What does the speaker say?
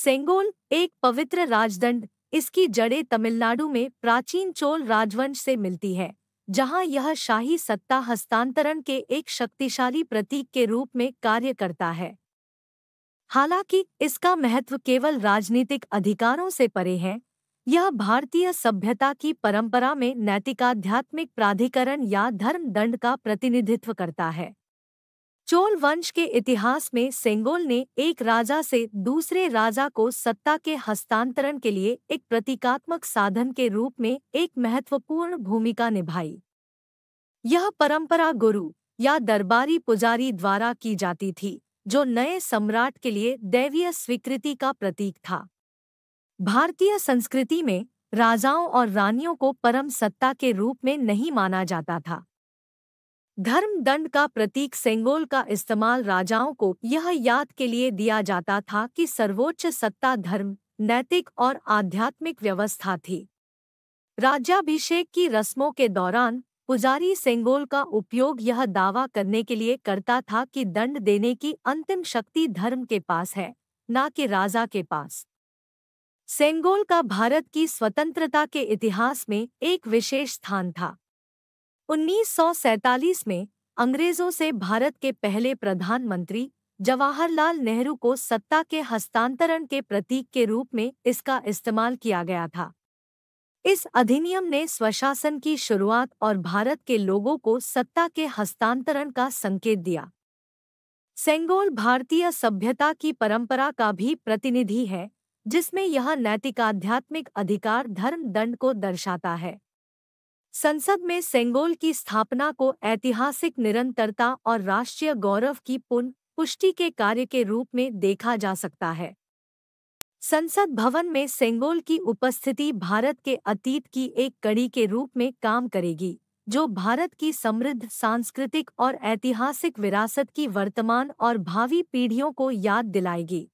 सेंगोल एक पवित्र राजदंड इसकी जड़ें तमिलनाडु में प्राचीन चोल राजवंश से मिलती है जहां यह शाही सत्ता हस्तांतरण के एक शक्तिशाली प्रतीक के रूप में कार्य करता है हालांकि इसका महत्व केवल राजनीतिक अधिकारों से परे है यह भारतीय सभ्यता की परंपरा में नैतिकाध्यात्मिक प्राधिकरण या धर्म दंड का प्रतिनिधित्व करता है चोल वंश के इतिहास में सेंगोल ने एक राजा से दूसरे राजा को सत्ता के हस्तांतरण के लिए एक प्रतीकात्मक साधन के रूप में एक महत्वपूर्ण भूमिका निभाई यह परंपरा गुरु या दरबारी पुजारी द्वारा की जाती थी जो नए सम्राट के लिए दैवीय स्वीकृति का प्रतीक था भारतीय संस्कृति में राजाओं और रानियों को परम सत्ता के रूप में नहीं माना जाता था धर्म दंड का प्रतीक सेंगोल का इस्तेमाल राजाओं को यह याद के लिए दिया जाता था कि सर्वोच्च सत्ता धर्म नैतिक और आध्यात्मिक व्यवस्था थी राज्याभिषेक की रस्मों के दौरान पुजारी सेंगोल का उपयोग यह दावा करने के लिए करता था कि दंड देने की अंतिम शक्ति धर्म के पास है न कि राजा के पास सेंगोल का भारत की स्वतंत्रता के इतिहास में एक विशेष स्थान था 1947 में अंग्रेजों से भारत के पहले प्रधानमंत्री जवाहरलाल नेहरू को सत्ता के हस्तांतरण के प्रतीक के रूप में इसका इस्तेमाल किया गया था इस अधिनियम ने स्वशासन की शुरुआत और भारत के लोगों को सत्ता के हस्तांतरण का संकेत दिया सेंगोल भारतीय सभ्यता की परंपरा का भी प्रतिनिधि है जिसमें यह नैतिकाध्यात्मिक अधिकार धर्म दंड को दर्शाता है संसद में सेंगोल की स्थापना को ऐतिहासिक निरंतरता और राष्ट्रीय गौरव की पुनः पुष्टि के कार्य के रूप में देखा जा सकता है संसद भवन में सेंगोल की उपस्थिति भारत के अतीत की एक कड़ी के रूप में काम करेगी जो भारत की समृद्ध सांस्कृतिक और ऐतिहासिक विरासत की वर्तमान और भावी पीढ़ियों को याद दिलाएगी